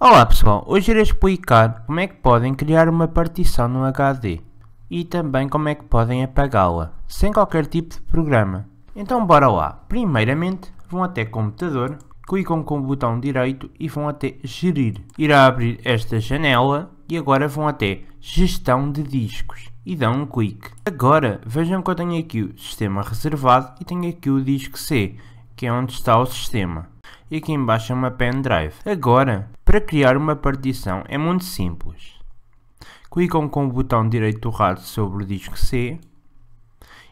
Olá pessoal, hoje irei explicar como é que podem criar uma partição no HD e também como é que podem apagá-la, sem qualquer tipo de programa. Então bora lá. Primeiramente, vão até computador, clicam com o botão direito e vão até gerir. Irá abrir esta janela e agora vão até gestão de discos e dão um clique. Agora vejam que eu tenho aqui o sistema reservado e tenho aqui o disco C, que é onde está o sistema e aqui embaixo é uma pendrive. Agora, para criar uma partição é muito simples. Clicam com o botão direito do rato sobre o disco C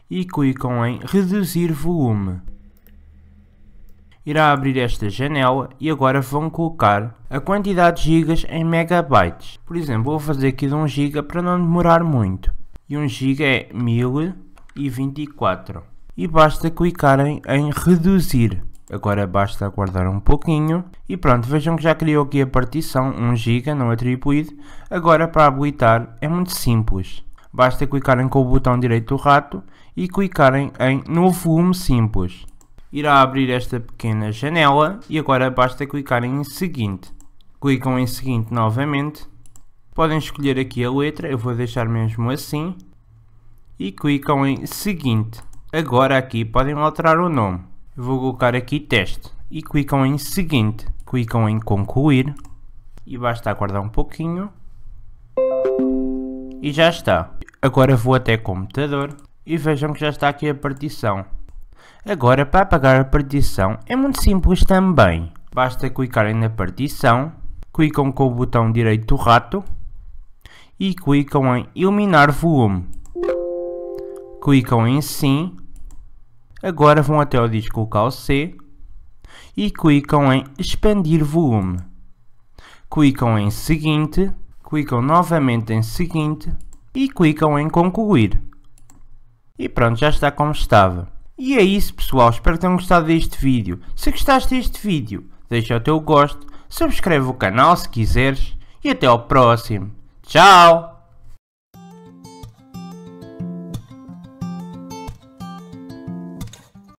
e clicam em reduzir volume. Irá abrir esta janela e agora vão colocar a quantidade de gigas em megabytes. Por exemplo, vou fazer aqui de 1 giga para não demorar muito. E 1 giga é 1024. E basta clicarem em reduzir. Agora basta aguardar um pouquinho. E pronto, vejam que já criou aqui a partição 1 GB não atribuído. Agora para habilitar é muito simples. Basta clicarem com o botão direito do rato e clicarem em Novo Volume Simples. Irá abrir esta pequena janela e agora basta clicarem em Seguinte. Clicam em Seguinte novamente. Podem escolher aqui a letra, eu vou deixar mesmo assim. E clicam em Seguinte. Agora aqui podem alterar o nome vou colocar aqui teste e clicam em seguinte, clicam em concluir e basta aguardar um pouquinho e já está. Agora vou até computador e vejam que já está aqui a partição. Agora para apagar a partição é muito simples também. Basta clicarem na partição, clicam com o botão direito do rato e clicam em iluminar volume. Clicam em sim Agora vão até ao disco local C e clicam em expandir volume. Clicam em seguinte, clicam novamente em seguinte e clicam em concluir. E pronto, já está como estava. E é isso pessoal, espero que tenham gostado deste vídeo. Se gostaste deste vídeo, deixa o teu gosto, subscreve o canal se quiseres e até ao próximo. Tchau!